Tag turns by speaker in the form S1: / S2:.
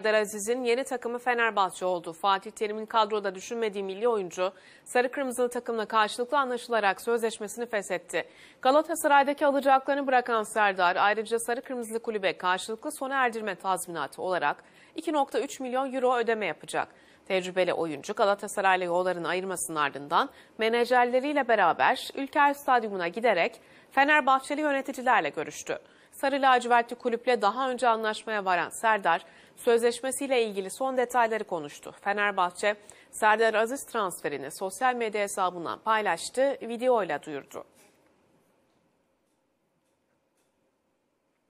S1: Serdar Aziz'in yeni takımı Fenerbahçe oldu. Fatih Terim'in kadroda düşünmediği milli oyuncu sarı kırmızılı takımla karşılıklı anlaşılarak sözleşmesini feshetti. Galatasaray'daki alacaklarını bırakan Serdar ayrıca sarı kırmızılı kulübe karşılıklı sona erdirme tazminatı olarak 2.3 milyon euro ödeme yapacak. Tecrübeli oyuncu Galatasaray'la yollarını ayırmasının ardından menajerleriyle beraber Ülker Stadyumuna giderek Fenerbahçeli yöneticilerle görüştü. Sarı lacivertli kulüple daha önce anlaşmaya varan Serdar, sözleşmesiyle ilgili son detayları konuştu. Fenerbahçe, Serdar Aziz transferini sosyal medya hesabından paylaştı, videoyla duyurdu.